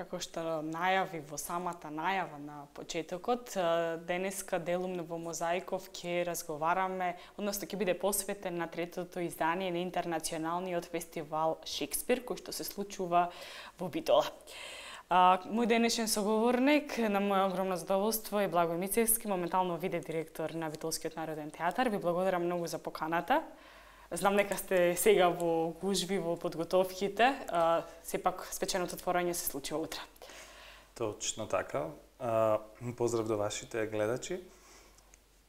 како што најави во самата најава на почетокот, денеска делумно во Мозаиков ќе разговараме, односно ќе биде посветен на третото издание на интернационалниот фестивал Шекспир, кој што се случува во Битола. А, мој денешен соговорник, на моје огромно задоволство е Благој Мицевски, моментално виде директор на Битолскиот народен театар. Ви благодарам многу за поканата. Знам нека сте сега во гужби, во подготовките, а, сепак спеченото отворање се случи утре. Точно така. А, поздрав до вашите гледачи,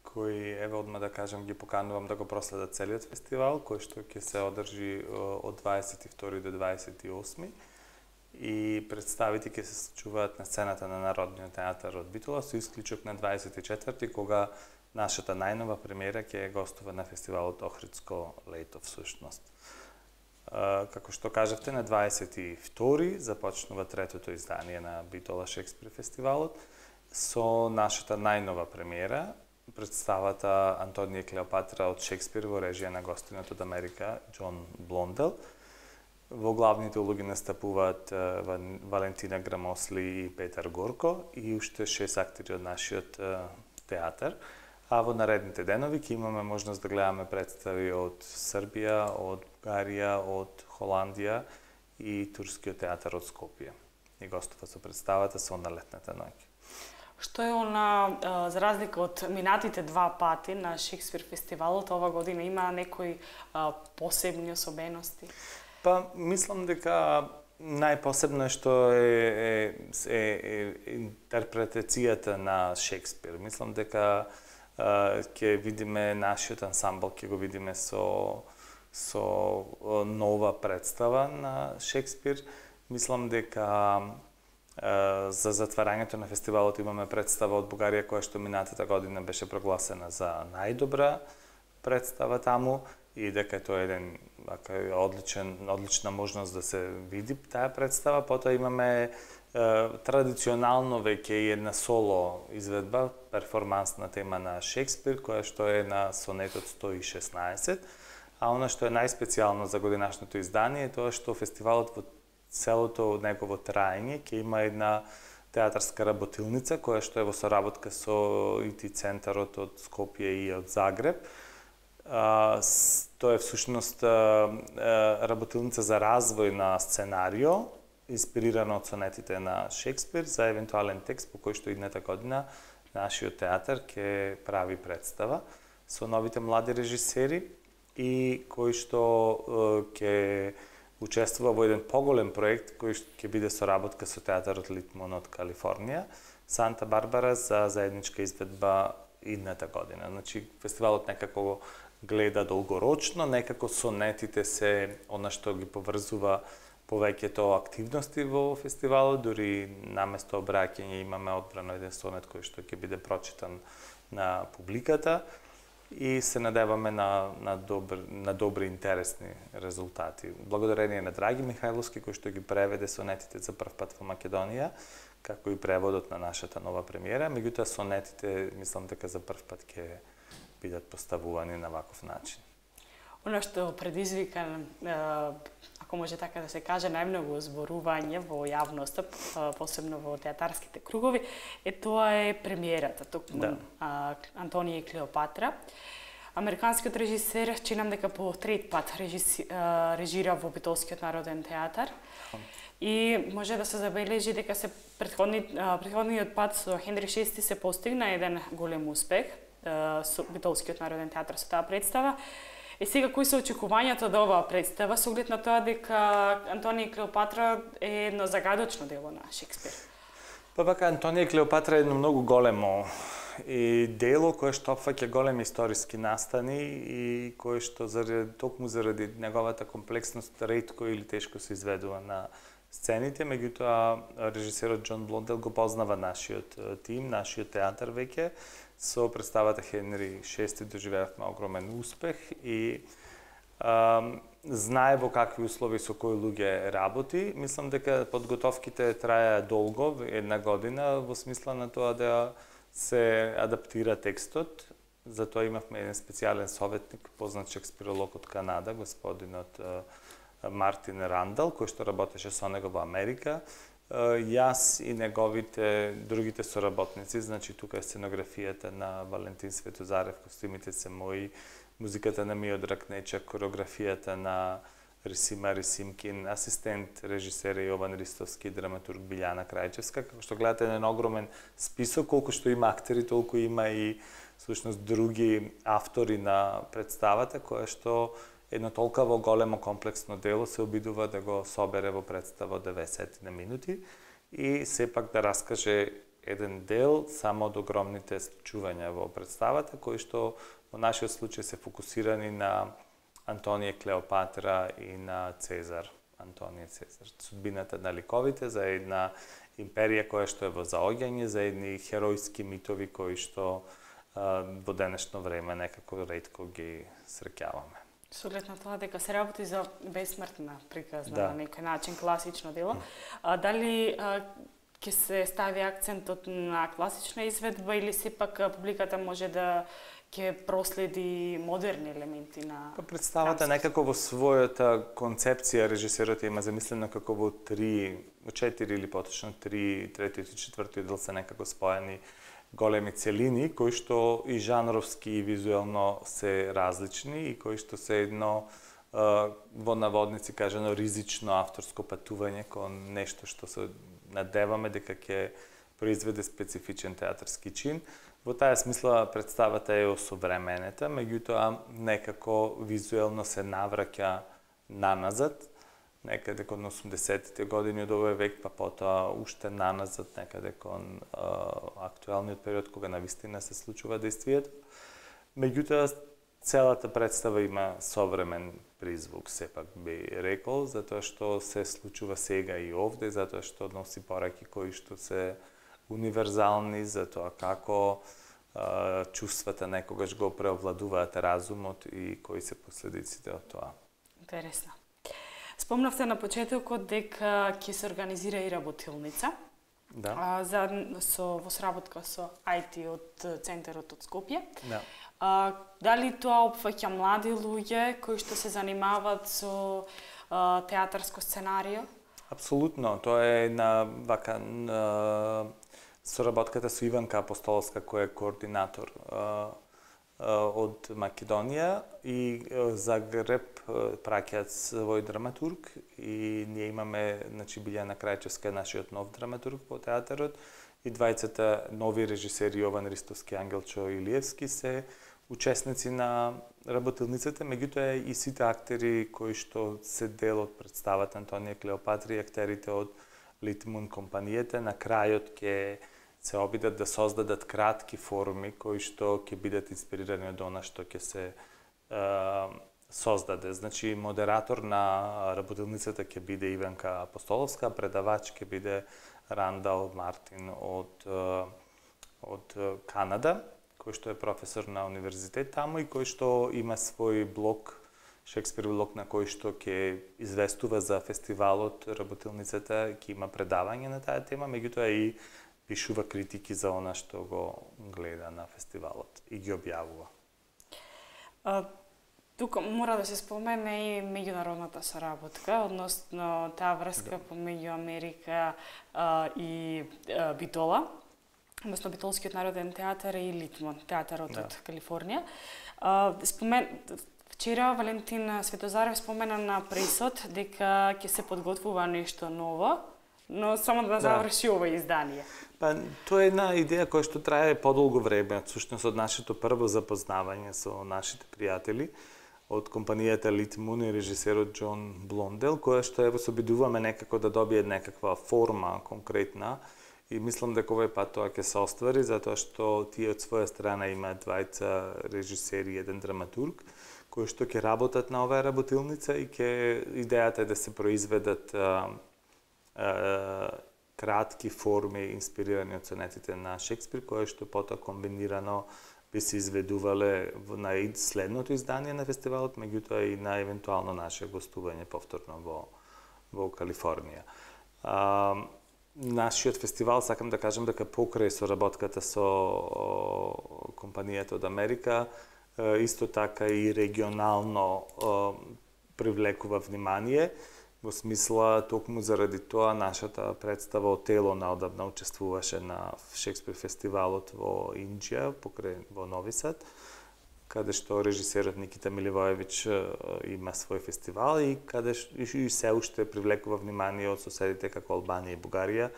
кои, еве, одма да кажам, ги поканувам да го проследат целиот фестивал, кој што ќе се одржи од 22 до 28 и представите ќе се случуваат на сцената на Народниот театар од Битола со исклучок на 24 кога Нашата најнова премиера ќе гостува на фестивалот Охридско лето всушност. Како што кажавте, на 22-ри започнува третото издание на Битола Шекспир фестивалот со нашата најнова премиера, представата Антонија Клеопатра од Шекспир во режија на гостинот од Америка Џон Блондел. Во главните улоги настапуваат Валентина Грамосли и Петар Горко и уште шест актери од нашиот театар. А во наредните денови ќе имаме можност да гледаме представи од Србија, од Бугарија, од Холандија и Турскиот театар од Скопје. И гостува со представата со на летната ноќ. Што е она, за разлика од минатите два пати на Шекспир фестивалот, ова година има некои посебни особености? Па, мислам дека најпосебно е што е, е, е, е интерпретацијата на Шекспир. Мислам дека ќе видиме нашиот ансамбл, ќе го видиме со со нова представа на Шекспир. Мислам дека за затварањето на фестивалот имаме представа од Бугарија која што минатата година беше прогласена за најдобра представа таму и дека тоа е еден така одличен, одлична можност да се види таа представа. Потоа имаме е, традиционално веќе и една соло изведба, перформанс на тема на Шекспир, која што е на сонетот 116. А она што е најспецијално за годинашното издание е тоа што фестивалот во целото негово траење ќе има една театарска работилница која што е во соработка со ИТ центарот од Скопје и од Загреб тоа е всушност работилница за развој на сценарио, инспирирано од сонетите на Шекспир, за евентуален текст по кој што идната година нашиот театар ќе прави представа со новите млади режисери и кој што ќе учествува во еден поголем проект кој ќе биде соработка со театарот Литмон од Калифорнија, Санта Барбара за заедничка изведба идната година. Значи, фестивалот некако го гледа долгорочно, некако сонетите се она што ги поврзува повеќето активности во фестивалот, дури наместо обраќање имаме одбрано еден сонет кој што ќе биде прочитан на публиката и се надеваме на, на, добр, на добри интересни резултати. Благодарение на Драги Михайловски, кој што ги преведе сонетите за прв пат во Македонија, како и преводот на нашата нова премиера, меѓутоа сонетите мислам дека за прв пат ќе бидат поставувани на ваков начин. Оно што предизвика, ако може така да се каже, најмногу зборување во јавноста, посебно во театарските кругови, е тоа е премиерата, токму да. Антонија и Клеопатра. Американскиот режисер, чинам дека по трет пат режира во Битолскиот народен театар. И може да се забележи дека се предходни, предходниот пат со Хенри VI се постигна еден голем успех со Битолскиот народен театар со таа представа. Е сега кои се очекувањата од да оваа представа со оглед на тоа дека Антонија Клеопатра е едно загадочно дело на Шекспир? Па вака Антонија Клеопатра е едно многу големо и дело кое што опфаќа големи историски настани и кое што заради токму заради неговата комплексност ретко или тешко се изведува на сцените, меѓутоа режисерот Џон Блондел го познава нашиот тим, нашиот театар веќе со представата Хенри VI доживеавме огромен успех и а, знае во какви услови со кои луѓе работи. Мислам дека подготовките трае долго, една година, во смисла на тоа да се адаптира текстот. Затоа имавме еден специјален советник, познат шекспиролог од Канада, господинот Мартин Рандал, кој што работеше со него во Америка јас и неговите другите соработници, значи тука е сценографијата на Валентин Светозарев, костимите се мои, музиката на Мио Дракнеча, кореографијата на Рисима Рисимкин, асистент режисер Јован Ристовски, драматург Билјана Крајчевска. Како што гледате еден огромен список, колку што има актери, толку има и всушност други автори на представата, која што едно толкаво големо комплексно дело се обидува да го собере во представа од 90 на минути и сепак да раскаже еден дел само од огромните чувања во представата, кои што во нашиот случај се фокусирани на Антонија Клеопатра и на Цезар, Антонија Цезар. Судбината на ликовите за една империја која што е во заоѓање, за едни хероиски митови кои што во денешно време некако ретко ги среќаваме. Со оглед на тоа дека се работи за бесмртна приказна да. на некој начин, класично дело, да. а, дали а, ќе се стави акцентот на класична изведба или сепак публиката може да ќе проследи модерни елементи на Па представата некако во својата концепција режисерот има замислено како во три, во четири или поточно три, третиот и четвртиот дел се некако споени големи целини кои што и жанровски и визуелно се различни и кои што се едно во наводници кажано ризично авторско патување кон нешто што се надеваме дека ќе произведе специфичен театарски чин. Во таа смисла представата е осовременета, меѓутоа некако визуелно се навраќа назад некаде кон 80-тите години од овој век, па потоа уште наназад некаде кон а, актуелниот период кога на вистина се случува действието. Меѓутоа, целата представа има современ призвук, сепак би рекол, затоа што се случува сега и овде, затоа што носи пораки кои што се универзални, затоа како а, чувствата некогаш го преовладуваат разумот и кои се последиците од тоа. Интересно. Спомнавте на почетокот дека ќе се организира и работилница. Да. А, за, со, во сработка со IT од Центарот од Скопје. Да. А, дали тоа опфаќа млади луѓе кои што се занимават со а, театарско сценарио? Апсолутно, тоа е една вака соработката со Иванка Апостолска која е координатор а, од Македонија и Загреб праќаат свој драматург и ние имаме значи Билјана Крајчевска нашиот нов драматург по театарот и двајцата нови режисери Јован Ристовски, Ангелчо Илиевски се учесници на работилницата, меѓутоа и сите актери кои што се дел од представата Антонија Клеопатри, актерите од Литмун компанијата, на крајот ќе се обидат да создадат кратки форми кои што ќе бидат инспирирани од она што ќе се е, создаде. Значи, модератор на работилницата ќе биде Иванка Апостоловска, предавач ќе биде Рандал Мартин од, од Канада, кој што е професор на универзитет таму и кој што има свој блог Шекспир блог на кој што ќе известува за фестивалот, работилницата, ќе има предавање на таа тема, меѓутоа и пишува критики за она што го гледа на фестивалот и ги објавува. А, тука мора да се спомене и меѓународната соработка, односно таа врска да. помеѓу Америка а, и а, Битола, односно Битолскиот народен театар и Литмон, театарот да. од Калифорнија. А, спомен, Вчера Валентин Светозарев спомена на пресот дека ќе се подготвува нешто ново но само да, да. заврши да. ова издание. Па тоа е една идеја која што трае подолго време, всушност од нашето прво запознавање со нашите пријатели од компанијата Лит и режисерот Џон Блондел, која што ево се обидуваме некако да добие некаква форма конкретна и мислам дека овој пат тоа ќе се оствари затоа што тие од своја страна имаат двајца режисери и еден драматург кои што ќе работат на оваа работилница и ќе идејата е да се произведат кратки форми инспирирани од сонетите на Шекспир, кои што потоа комбинирано би се изведувале на следното издание на фестивалот, меѓутоа и на евентуално наше гостување повторно во во Калифорнија. А, нашиот фестивал, сакам да кажам дека покрај соработката со компанијата од Америка, исто така и регионално привлекува внимание. Во смисла, токму заради тоа, нашата представа тело наодамна учествуваше на Шекспир фестивалот во Инџија, покрај во Нови Сад, каде што режисерот Никита Миливојевич има свој фестивал и каде и се уште привлекува внимание од соседите како Албанија и Бугарија,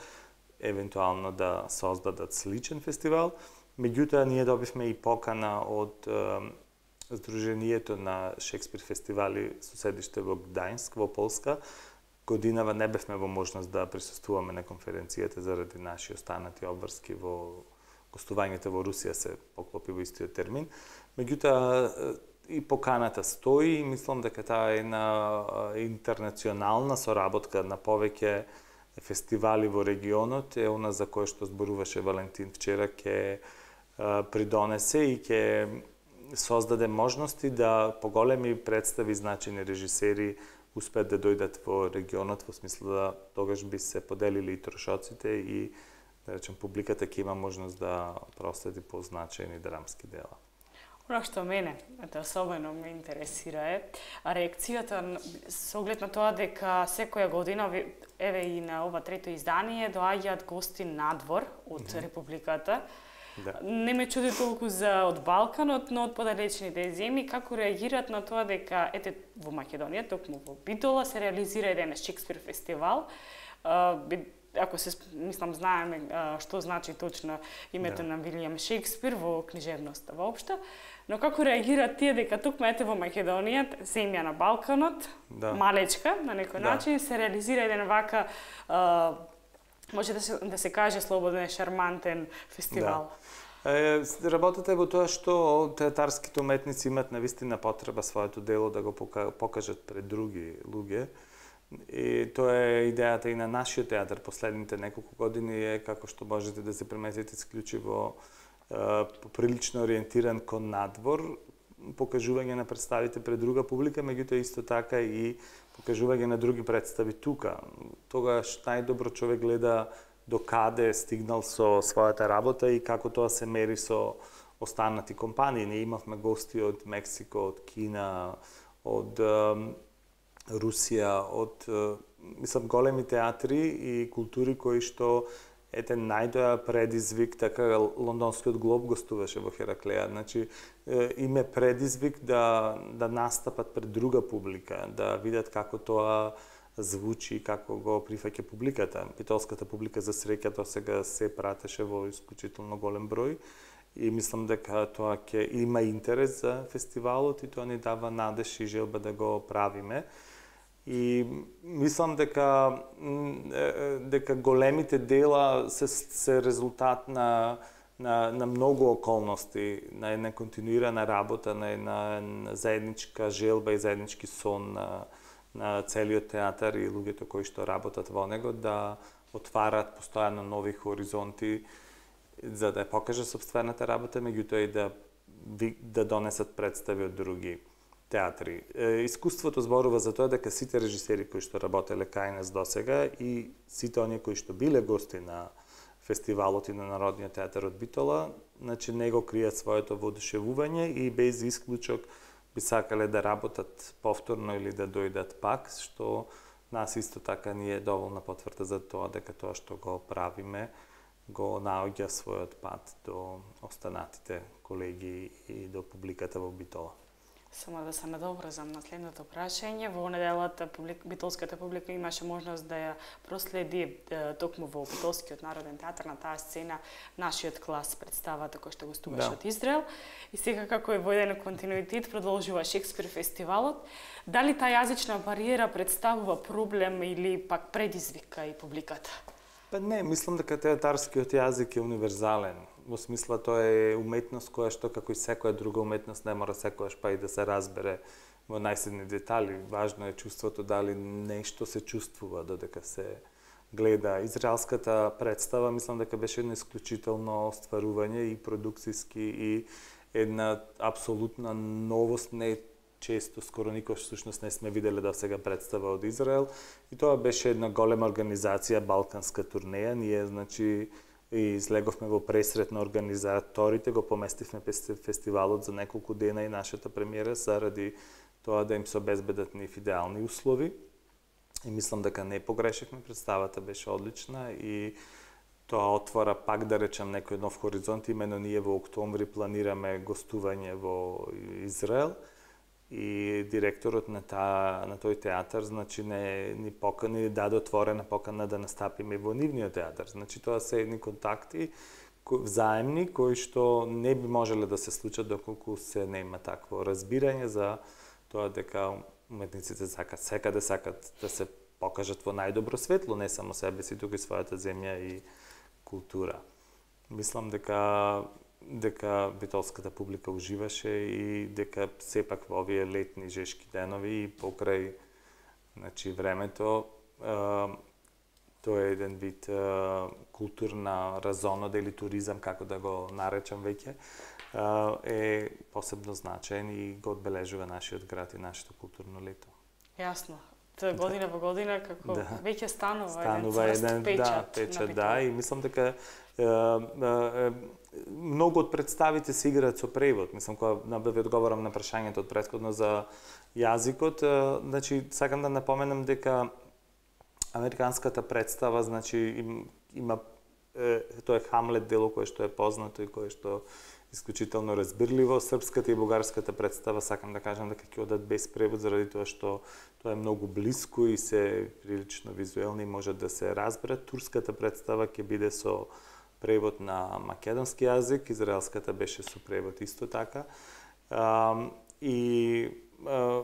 евентуално да создадат сличен фестивал. Меѓутоа, ние добивме и покана од Сдруженијето на Шекспир фестивали со седиште во Гданск, во Полска годинава не бевме во можност да присуствуваме на конференцијата заради наши останати обврски во гостувањето во Русија се поклопи во истиот термин. Меѓутоа, и поканата стои и мислам дека таа е на интернационална соработка на повеќе фестивали во регионот е она за која што зборуваше Валентин вчера ке придонесе и ке создаде можности да поголеми представи значени режисери успеат да дојдат во регионот во смисло да тогаш би се поделили и трошоците и да речем публиката ќе има можност да проследи позначени драмски дела. Она што мене, ето, особено ме интересира е реакцијата со оглед на тоа дека секоја година, еве и на ова трето издание, доаѓаат гости надвор од mm -hmm. Републиката. Да. Не ме чуди толку за од Балканот, но од подалечните земји како реагираат на тоа дека ете во Македонија, токму во Битола се реализира еден Шекспир фестивал. Ако се мислам знаеме што значи точно името да. на Вилијам Шекспир во книжевноста воопшто, но како реагираат тие дека токму ете во Македонија, земја на Балканот, да. малечка на некој да. начин се реализира еден вака може да се, да се каже слободен, шармантен фестивал. Да. Работата е во тоа што театарските уметници имат навистина потреба своето дело да го покажат пред други луѓе. И тоа е идејата и на нашиот театар последните неколку години е како што можете да се приметите исклучиво прилично ориентиран кон надвор, покажување на представите пред друга публика, меѓутоа исто така и покажување на други представи тука. Тогаш најдобро човек гледа до каде стигнал со својата работа и како тоа се мери со останати компании. Не имавме гости од Мексико, од Кина, од Русија, од мислам големи театри и култури кои што ете најдоја предизвик така лондонскиот глоб гостуваше во Хераклеја. Значи име предизвик да да настапат пред друга публика, да видат како тоа звучи како го прифаќа публиката. Питолската публика за среќа до сега се пратеше во исклучително голем број и мислам дека тоа ќе има интерес за фестивалот и тоа ни дава надеж и желба да го правиме. И мислам дека дека големите дела се се резултат на на, на многу околности, на една континуирана работа, на една заедничка желба и заеднички сон на, целиот театар и луѓето кои што работат во него да отварат постојано нови хоризонти за да ја покажат собствената работа, меѓутоа и да да донесат представи од други театри. Искуството зборува за тоа дека сите режисери кои што работеле кај нас досега и сите оние кои што биле гости на фестивалот и на Народниот театар од Битола, значи го кријат своето воодушевување и без исклучок би сакале да работат повторно или да дојдат пак, што нас исто така ни е доволна потврда за тоа дека тоа што го правиме го наоѓа својот пат до останатите колеги и до публиката во Битола. Само да се надобрзам на следното прашање. Во неделата публик, битолската публика имаше можност да ја проследи е, токму во Битолскиот народен театар на таа сцена нашиот клас представата кој што гостуваше да. од Израел. И сега како е во еден континуитет продолжува Шекспир фестивалот. Дали таа јазична бариера представува проблем или пак предизвика и публиката? Па не, мислам дека театарскиот јазик е универзален во смисла тоа е уметност која што како и секоја друга уметност не мора секојаш па и да се разбере во најсредни детали. Важно е чувството дали нешто се чувствува додека се гледа. Израелската представа мислам дека беше едно исклучително остварување и продукциски и една абсолютна новост не често скоро никој всушност не сме виделе да сега представа од Израел и тоа беше една голема организација балканска турнеја. Ние значи и излеговме во пресрет на организаторите, го поместивме фестивалот за неколку дена и нашата премиера заради тоа да им се обезбедат нив идеални услови. И мислам дека не погрешихме представата беше одлична и тоа отвора пак да речам некој нов хоризонт, имено ние во октомври планираме гостување во Израел и директорот на та, на тој театар значи не ни покани даде отворена покана да настапиме во нивниот театар. Значи тоа се едни контакти взаемни, кои што не би можеле да се случат доколку се нема такво разбирање за тоа дека уметниците сакат секаде сакат да се покажат во најдобро светло, не само себе си, туку и својата земја и култура. Мислам дека дека битолската публика уживаше и дека сепак во овие летни жешки денови и покрај значи времето тоа е еден вид културна разонода или туризам како да го наречам веќе е посебно значаен и го одбележува нашиот град и нашето културно лето. Јасно. е година да. во година како да. веќе станува, станува еден, еден да, печат, да, и мислам дека многу од представите се играат со превод. Мислам, кога да ви одговорам на прашањето од претходно за јазикот, значи, сакам да напоменам дека американската представа, значи, им, има е, тоа е Хамлет дело кое што е познато и кое што исклучително разбирливо. Српската и бугарската представа, сакам да кажам дека ќе одат без превод заради тоа што тоа е многу близко и се прилично визуелни и може да се разберат. Турската представа ќе биде со превод на македонски јазик, израелската беше со превод исто така. А, и а,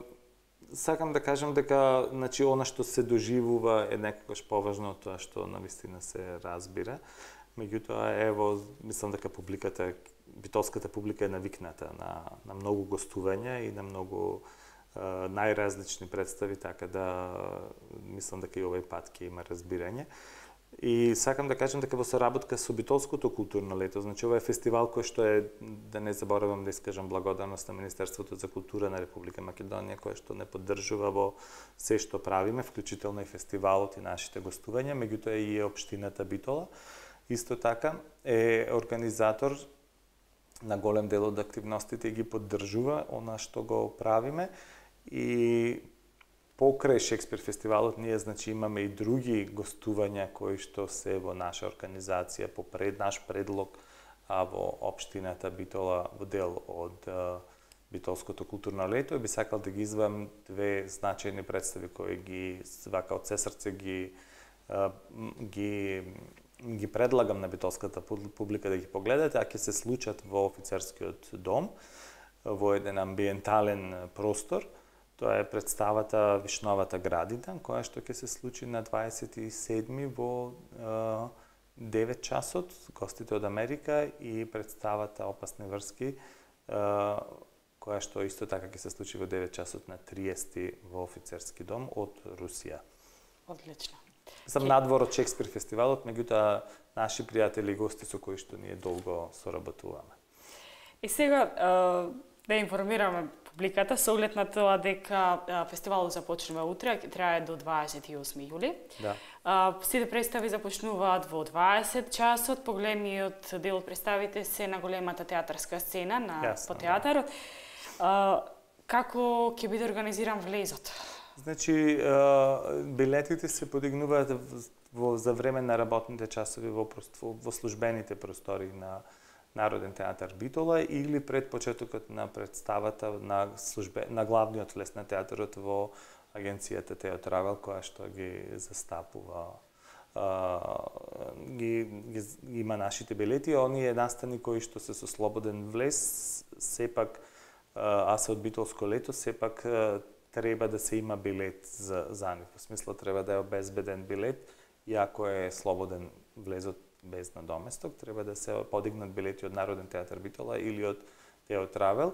сакам да кажам дека значи она што се доживува е некогаш поважно тоа што на вистина се разбира. Меѓутоа ево мислам дека публиката битолската публика е навикната на на многу гостувања и на многу најразлични представи, така да мислам дека и овој пат ќе има разбирање. И сакам да кажам дека во соработка со Битолското културно лето, значи ова е фестивал кој што е, да не заборавам да искажам благодарност на Министерството за култура на Република Македонија, кој што не поддржува во се што правиме, вклучително и фестивалот и нашите гостувања, меѓутоа и општината Битола. Исто така е организатор на голем дел од активностите и ги поддржува она што го правиме и покрај Шекспир фестивалот ние значи имаме и други гостувања кои што се во наша организација по пред наш предлог а во општината Битола во дел од Битолското културно лето и би сакал да ги извам две значајни представи кои ги свака од се срце ги ги ги предлагам на битолската публика да ги погледате, а ќе се случат во офицерскиот дом во еден амбиентален простор – Тоа е представата Вишновата градина, која што ќе се случи на 27-ми во е, 9 часот, гостите од Америка и представата Опасни врски, е, која што исто така ќе се случи во 9 часот на 30 во офицерски дом од Русија. Одлично. Сам надвор од Шекспир фестивалот, меѓутоа наши пријатели и гости со кои што ние долго соработуваме. И сега, е да информираме публиката со оглед на тоа дека фестивалот започнува утре, трае до 28 јули. Да. А, сите представи започнуваат во 20 часот, поголемиот дел од представите се на големата театарска сцена на Јасно, по да. театарот. Да. А, како ќе биде организиран влезот? Значи, билетите се подигнуваат во, за време на работните часови во, во службените простори на Народен театар Битола или пред почетокот на представата на службе на главниот лес на театарот во агенцијата Травел која што ги застапува а, ги, ги, ги има нашите билети, оние настани кои што се со слободен влез, сепак а се од битолско лето, сепак треба да се има билет за за нив. Во смисла треба да е обезбеден билет, иако е слободен влезот без надоместок, треба да се подигнат билети од Народен театар Битола или од Тео Травел.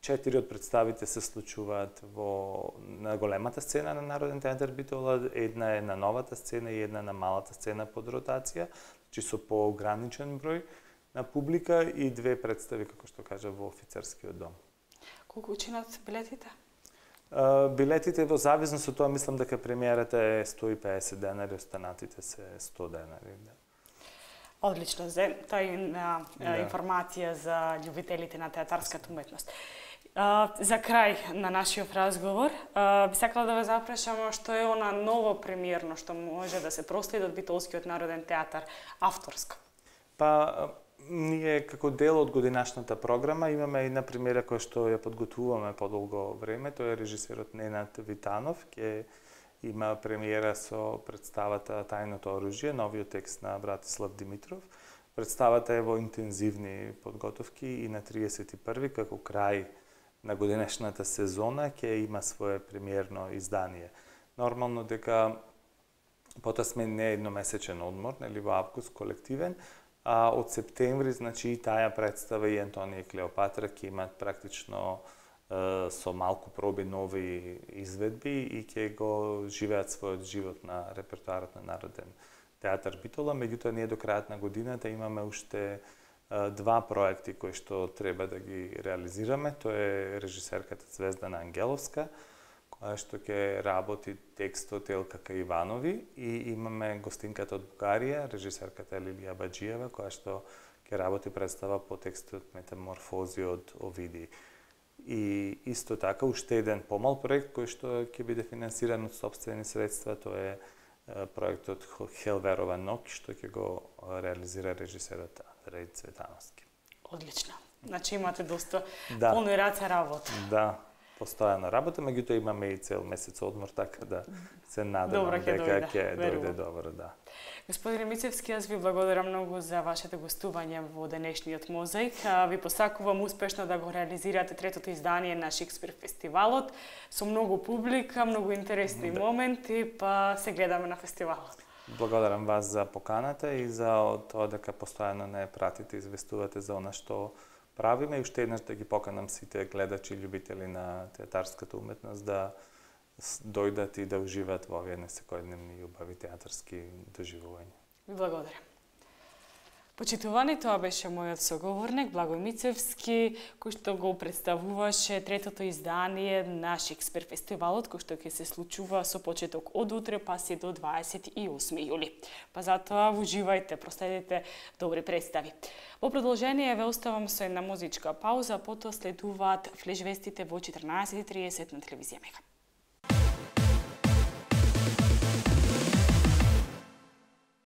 Четири од представите се случуваат во на големата сцена на Народен театар Битола, една е на новата сцена и една на малата сцена под ротација, значи со поограничен број на публика и две представи како што кажа во офицерскиот дом. Колку чинат билетите? Билетите во зависност од тоа, мислам дека премиерата е 150 денари, останатите се 100 денари. Да. Одлично, за тоа е да. информација за љубителите на театарската уметност. За крај на нашиот разговор, би сакала да ве запрашам што е она ново премиерно што може да се проследи од Битолскиот народен театар, авторско. Па, ние како дел од годинашната програма имаме една примера која што ја подготвуваме подолго време, тоа е режисерот Ненад Витанов, ќе има премиера со представата Тајното оружје, новиот текст на Братислав Димитров. Представата е во интензивни подготовки и на 31 како крај на годинешната сезона ќе има свое премиерно издание. Нормално дека потоа сме не едномесечен одмор, нели во август колективен, а од септември, значи и таа представа и Антонија Клеопатра ќе имат практично е, со малку проби нови изведби и ќе го живеат својот живот на репертуарот на Народен театар Битола, меѓутоа ние до крајот на годината имаме уште два проекти кои што треба да ги реализираме. Тоа е режисерката на Ангеловска, што ќе работи текстот Елка Иванови и имаме гостинката од Бугарија, режисерката Лилија Баджиева, која што ќе работи представа по текстот Метаморфози од Овиди. И исто така уште еден помал проект кој што ќе биде финансиран од собствени средства, тоа е проектот Хелверова Ноки што ќе го реализира режисерот Андреј Цветановски. Одлично. Значи имате доста да. полни раца работа. Да, постојана работа, меѓутоа имаме и цел месец одмор, така да се надевам дека ќе дојде добро, да. Господин Мицевски, јас ви благодарам многу за вашето гостување во денешниот мозаик. Ви посакувам успешно да го реализирате третото издание на Шекспир фестивалот со многу публика, многу интересни да. моменти, па се гледаме на фестивалот. Благодарам вас за поканата и за тоа дека постојано не пратите, известувате за она што правиме и уште еднаш да ги поканам сите гледачи и љубители на театарската уметност да дојдат и да уживат во овие несекојдневни и убави театарски доживувања. Ви благодарам. Почитувани, тоа беше мојот соговорник Благој Мицевски, кој што го представуваше третото издание на Шекспир фестивалот, кој што ќе се случува со почеток од утре па се до 28 јули. Па затоа уживајте, проследете добри представи. Во продолжение ве оставам со една музичка пауза, потоа следуваат флешвестите во 14.30 на телевизија Мега.